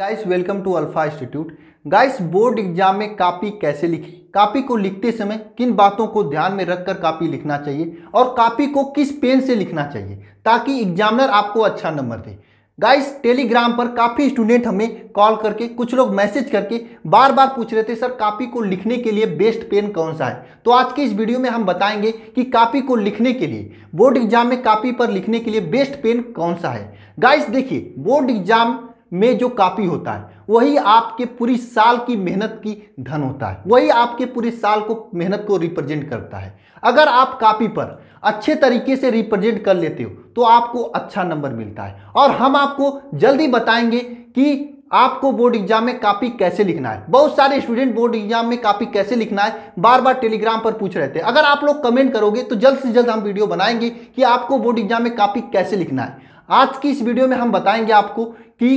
guys welcome to alpha institute guys board exam में copy कैसे लिखें कापी को लिखते समय किन बातों को ध्यान में रखकर कापी लिखना चाहिए और कापी को किस पेन से लिखना चाहिए ताकि एग्जामिनर आपको अच्छा नंबर दे गाइस टेलीग्राम पर काफ़ी स्टूडेंट हमें कॉल करके कुछ लोग मैसेज करके बार बार पूछ रहे थे सर कापी को लिखने के लिए बेस्ट पेन कौन सा है तो आज के इस वीडियो में हम बताएंगे कि कापी को लिखने के लिए बोर्ड एग्जाम में कापी पर लिखने के लिए बेस्ट पेन कौन सा है गाइस देखिए बोर्ड एग्जाम में जो कापी होता है वही आपके पूरी साल की मेहनत की धन होता है वही आपके पूरे साल को मेहनत को रिप्रेजेंट करता है अगर आप कापी पर अच्छे तरीके से रिप्रेजेंट कर लेते हो तो आपको अच्छा नंबर मिलता है और हम आपको जल्दी बताएंगे कि आपको बोर्ड एग्जाम में कापी कैसे लिखना है बहुत सारे स्टूडेंट बोर्ड एग्जाम में कापी कैसे लिखना है बार बार टेलीग्राम पर पूछ रहे थे अगर आप लोग कमेंट करोगे तो जल्द से जल्द हम वीडियो बनाएंगे कि आपको बोर्ड एग्जाम में कापी कैसे लिखना है आज की इस वीडियो में हम बताएंगे आपको कि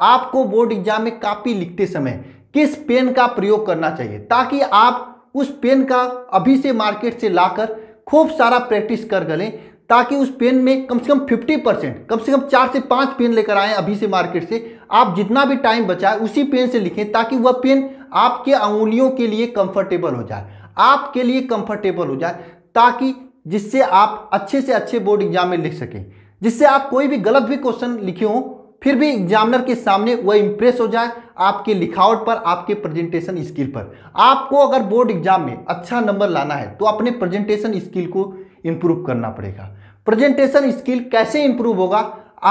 आपको बोर्ड एग्जाम में कापी लिखते समय किस पेन का प्रयोग करना चाहिए ताकि आप उस पेन का अभी से मार्केट से लाकर खूब सारा प्रैक्टिस कर गलें ताकि उस पेन में कम से कम 50 परसेंट कम से कम चार से पाँच पेन लेकर आएँ अभी से मार्केट से आप जितना भी टाइम बचाए उसी पेन से लिखें ताकि वह पेन आपके अंगुलियों के लिए कंफर्टेबल हो जाए आपके लिए कंफर्टेबल हो जाए ताकि जिससे आप अच्छे से अच्छे बोर्ड एग्जाम में लिख सकें जिससे आप कोई भी गलत भी क्वेश्चन लिखे हों फिर भी एग्जामिनर के सामने वह इंप्रेस हो जाए आपके लिखावट पर आपके प्रेजेंटेशन स्किल पर आपको अगर बोर्ड एग्जाम में अच्छा नंबर लाना है तो अपने प्रेजेंटेशन स्किल को इम्प्रूव करना पड़ेगा प्रेजेंटेशन स्किल कैसे इंप्रूव होगा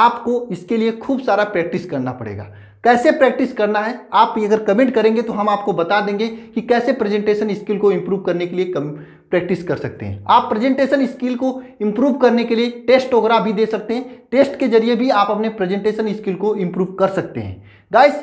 आपको इसके लिए खूब सारा प्रैक्टिस करना पड़ेगा कैसे प्रैक्टिस करना है आप अगर कमेंट करेंगे तो हम आपको बता देंगे कि कैसे प्रेजेंटेशन स्किल को इम्प्रूव करने के लिए कम प्रैक्टिस कर सकते हैं आप प्रेजेंटेशन स्किल को इम्प्रूव करने के लिए टेस्ट वगैरह भी दे सकते हैं टेस्ट के जरिए भी आप अपने प्रेजेंटेशन स्किल को इम्प्रूव कर सकते हैं गाइस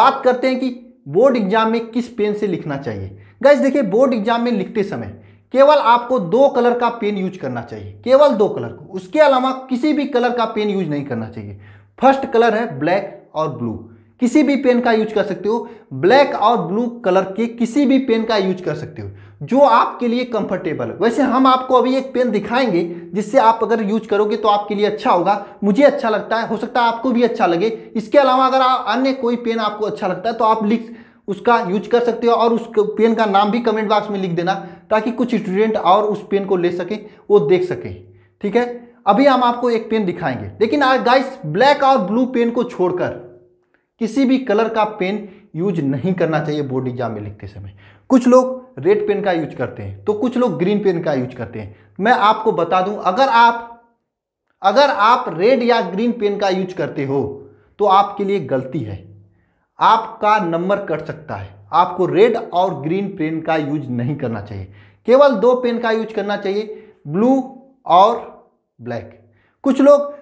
बात करते हैं कि बोर्ड एग्जाम में किस पेन से लिखना चाहिए गाइस देखिए बोर्ड एग्जाम में लिखते समय केवल आपको दो कलर का पेन यूज करना चाहिए केवल दो कलर को उसके अलावा किसी भी कलर का पेन यूज नहीं करना चाहिए फर्स्ट कलर है ब्लैक और ब्लू किसी भी पेन का यूज कर सकते हो ब्लैक और ब्लू कलर के किसी भी पेन का यूज कर सकते हो जो आपके लिए कंफर्टेबल है वैसे हम आपको अभी एक पेन दिखाएंगे जिससे आप अगर यूज करोगे तो आपके लिए अच्छा होगा मुझे अच्छा लगता है हो सकता है आपको भी अच्छा लगे इसके अलावा अगर अन्य कोई पेन आपको अच्छा लगता है तो आप लिख उसका यूज कर सकते हो और उस पेन का नाम भी कमेंट बॉक्स में लिख देना ताकि कुछ स्टूडेंट और उस पेन को ले सके वो देख सके ठीक है अभी हम आपको एक पेन दिखाएंगे लेकिन गाइस ब्लैक और ब्लू पेन को छोड़कर किसी भी कलर का पेन यूज नहीं करना चाहिए बोर्ड एग्जाम में लिखते समय कुछ लोग रेड पेन का यूज करते हैं तो कुछ लोग ग्रीन पेन का यूज करते हैं मैं आपको बता दूं अगर आप अगर आप रेड या ग्रीन पेन का यूज करते हो तो आपके लिए गलती है आपका नंबर कट सकता है आपको रेड और ग्रीन पेन का यूज नहीं करना चाहिए केवल दो पेन का यूज करना चाहिए ब्लू और ब्लैक कुछ लोग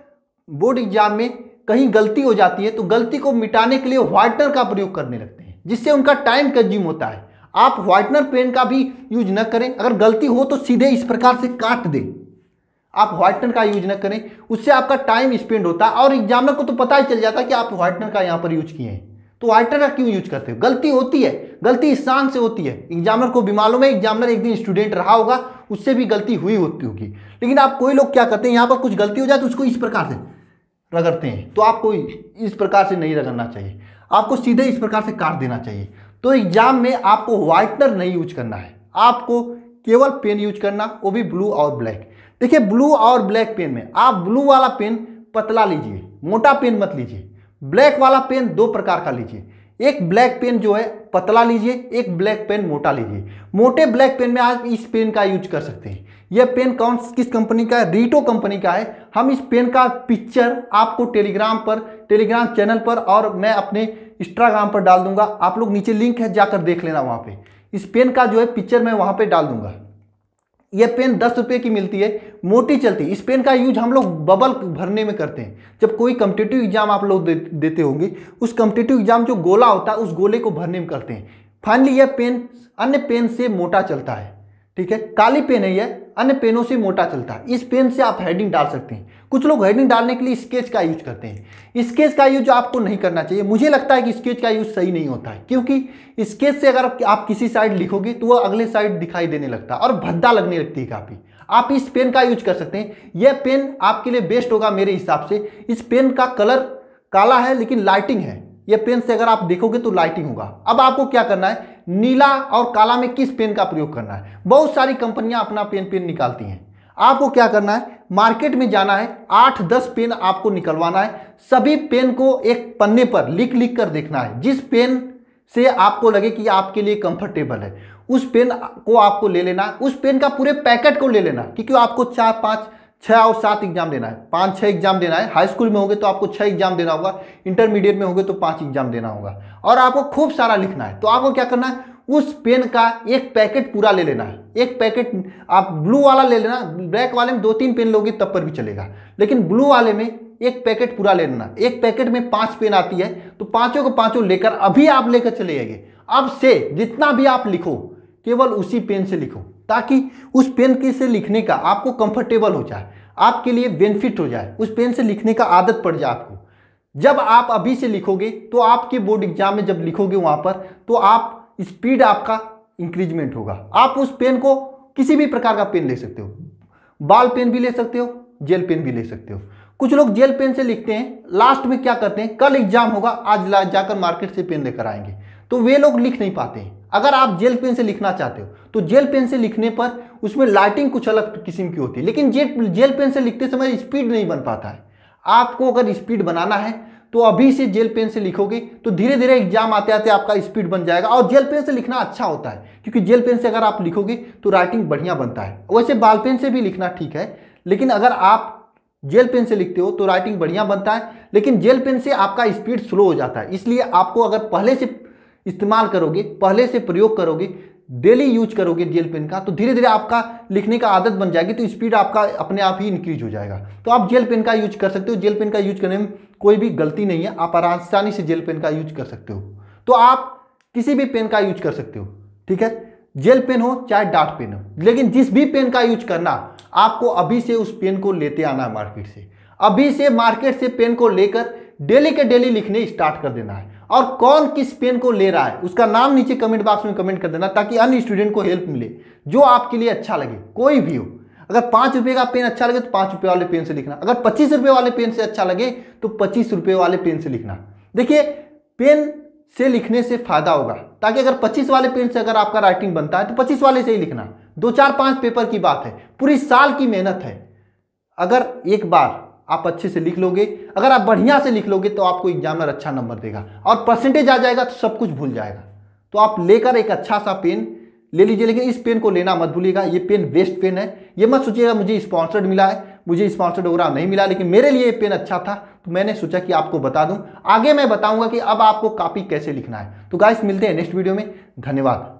बोर्ड एग्जाम में कहीं गलती हो जाती है तो गलती को मिटाने के लिए व्हाइटनर का प्रयोग करने लगते हैं जिससे उनका टाइम कंज्यूम होता है आप व्हाइटनर पेन का भी यूज न करें अगर गलती हो तो सीधे इस प्रकार से काट दें आप व्हाइटनर का यूज न करें उससे आपका टाइम स्पेंड होता है और एग्जामिनर को तो पता ही चल जाता है कि आप व्हाइटनर का यहाँ पर यूज किए हैं तो व्हाइटनर का क्यों यूज करते हो गलती होती है गलती इंसान से होती है एग्जामिनर को बीमारों में है एग्जामिनर एक दिन स्टूडेंट रहा होगा उससे भी गलती हुई होती होगी लेकिन आप कोई लोग क्या करते हैं यहाँ पर कुछ गलती हो जाए तो उसको इस प्रकार से रगड़ते हैं तो आपको इस प्रकार से नहीं रगड़ना चाहिए आपको सीधे इस प्रकार से काट देना चाहिए तो एग्जाम में आपको व्हाइटनर नहीं यूज करना है आपको केवल पेन यूज करना वो भी ब्लू और ब्लैक देखिए ब्लू और ब्लैक पेन में आप ब्लू वाला पेन पतला लीजिए मोटा पेन मत लीजिए ब्लैक वाला पेन दो प्रकार का लीजिए एक ब्लैक पेन जो है पतला लीजिए एक ब्लैक पेन मोटा लीजिए मोटे ब्लैक पेन में आप इस पेन का यूज कर सकते हैं यह पेन कौन किस कंपनी का है रीटो कंपनी का है हम इस पेन का पिक्चर आपको टेलीग्राम पर टेलीग्राम चैनल पर और मैं अपने इंस्टाग्राम पर डाल दूंगा आप लोग नीचे लिंक है जाकर देख लेना वहाँ पर इस पेन का जो है पिक्चर मैं वहाँ पर डाल दूंगा ये पेन दस रुपये की मिलती है मोटी चलती है इस पेन का यूज हम लोग बबल भरने में करते हैं जब कोई कम्पिटेटिव एग्जाम आप लोग दे, देते होंगे उस कम्पिटेटिव एग्जाम जो गोला होता है उस गोले को भरने में करते हैं फाइनली यह पेन अन्य पेन से मोटा चलता है ठीक है काली पेन है यह अन्य पेनों से मोटा चलता है इस पेन से आप हेडिंग डाल सकते हैं कुछ लोग हेडिंग डालने के लिए स्केच का यूज करते हैं स्केच का यूज आपको नहीं करना चाहिए मुझे लगता है कि स्केच का यूज सही नहीं होता है क्योंकि स्केच से अगर आप किसी साइड लिखोगे तो वह अगले साइड दिखाई देने लगता है और भद्दा लगने लगती है काफ़ी आप इस पेन का यूज कर सकते हैं यह पेन आपके लिए बेस्ट होगा मेरे हिसाब से इस पेन का कलर काला है लेकिन लाइटिंग है यह पेन से अगर आप देखोगे तो लाइटिंग होगा अब आपको क्या करना है नीला और काला में किस पेन का प्रयोग करना है बहुत सारी कंपनियां अपना पेन पेन निकालती हैं आपको क्या करना है मार्केट में जाना है आठ दस पेन आपको निकलवाना है सभी पेन को एक पन्ने पर लिख लिख कर देखना है जिस पेन से आपको लगे कि आपके लिए कंफर्टेबल है उस पेन को आपको ले लेना उस पेन का पूरे पैकेट को ले लेना क्योंकि आपको चार पाँच छः और सात एग्जाम देना है पाँच छः एग्जाम देना है हाई स्कूल में होंगे तो आपको छः एग्जाम देना होगा इंटरमीडिएट में होंगे तो पाँच एग्जाम देना होगा और आपको खूब सारा लिखना है तो आपको क्या करना है उस पेन का एक पैकेट पूरा ले लेना है एक पैकेट आप ब्लू वाला ले लेना ब्लैक वाले में दो तीन पेन लोगे तब पर भी चलेगा लेकिन ब्लू वाले में एक पैकेट पूरा ले लेना एक पैकेट में पाँच पेन आती है तो पाँचों को पाँचों लेकर अभी आप लेकर चले जाइए अब से जितना भी आप लिखो केवल उसी पेन से लिखो ताकि उस पेन के से लिखने का आपको कंफर्टेबल हो जाए आपके लिए बेनिफिट हो जाए उस पेन से लिखने का आदत पड़ जाए आपको जब आप अभी से लिखोगे तो आपके बोर्ड एग्जाम में जब लिखोगे वहाँ पर तो आप स्पीड आपका इंक्रीजमेंट होगा आप उस पेन को किसी भी प्रकार का पेन ले सकते हो बाल पेन भी ले सकते हो जेल पेन भी ले सकते हो कुछ लोग जेल पेन से लिखते हैं लास्ट में क्या करते हैं कल एग्जाम होगा आज जाकर मार्केट से पेन लेकर आएंगे तो वे लोग लिख नहीं पाते हैं अगर आप जेल पेन से लिखना चाहते हो तो जेल पेन से लिखने पर उसमें लाइटिंग कुछ अलग किस्म की होती है लेकिन जेल जेल पेन से लिखते समय स्पीड नहीं बन पाता है आपको अगर स्पीड बनाना है तो अभी से जेल पेन से लिखोगे तो धीरे धीरे एग्जाम आते आते आपका स्पीड बन जाएगा और जेल पेन से लिखना अच्छा होता है क्योंकि जेल पेन से अगर आप लिखोगे तो राइटिंग बढ़िया बनता है वैसे बाल पेन से भी लिखना ठीक है लेकिन अगर आप जेल पेन से लिखते हो तो राइटिंग बढ़िया बनता है लेकिन जेल पेन से आपका स्पीड स्लो हो जाता है इसलिए आपको अगर पहले से इस्तेमाल करोगे पहले से प्रयोग करोगे डेली यूज करोगे जेल पेन का तो धीरे धीरे आपका लिखने का आदत बन जाएगी तो स्पीड आपका अपने आप ही इंक्रीज हो जाएगा तो आप जेल पेन का यूज कर सकते हो जेल पेन का यूज करने में कोई भी गलती नहीं है आप आसानी से जेल पेन का यूज कर सकते हो तो आप किसी भी पेन का यूज कर सकते हो ठीक है जेल पेन हो चाहे डार्ट पेन हो लेकिन जिस भी पेन का यूज करना आपको अभी से उस पेन को लेते आना है मार्केट से अभी से मार्केट से पेन को लेकर डेली के डेली लिखने स्टार्ट कर देना है और कौन किस पेन को ले रहा है उसका नाम नीचे कमेंट बॉक्स में कमेंट कर देना ताकि अन्य स्टूडेंट को हेल्प मिले जो आपके लिए अच्छा लगे कोई भी हो अगर पाँच रुपये का पेन अच्छा लगे तो पाँच रुपये वाले पेन से लिखना अगर पच्चीस रुपये वाले पेन से अच्छा लगे तो पच्चीस रुपये वाले पेन से लिखना देखिए पेन से लिखने से फायदा होगा ताकि अगर पच्चीस वाले पेन से अगर आपका राइटिंग बनता है तो पच्चीस वाले से ही लिखना दो चार पाँच पेपर की बात है पूरी साल की मेहनत है अगर एक बार आप अच्छे से लिख लोगे अगर आप बढ़िया से लिख लोगे तो आपको एग्जामिनर अच्छा नंबर देगा और परसेंटेज आ जाएगा तो सब कुछ भूल जाएगा तो आप लेकर एक अच्छा सा पेन ले लीजिए लेकिन इस पेन को लेना मत भूलिएगा ये पेन बेस्ट पेन है ये मत सोचिएगा मुझे स्पॉन्सर्ड मिला है मुझे स्पॉन्सर्ड वगैरह नहीं मिला लेकिन मेरे लिए ये पेन अच्छा था तो मैंने सोचा कि आपको बता दूं आगे मैं बताऊंगा कि अब आपको कॉपी कैसे लिखना है तो गाइस मिलते हैं नेक्स्ट वीडियो में धन्यवाद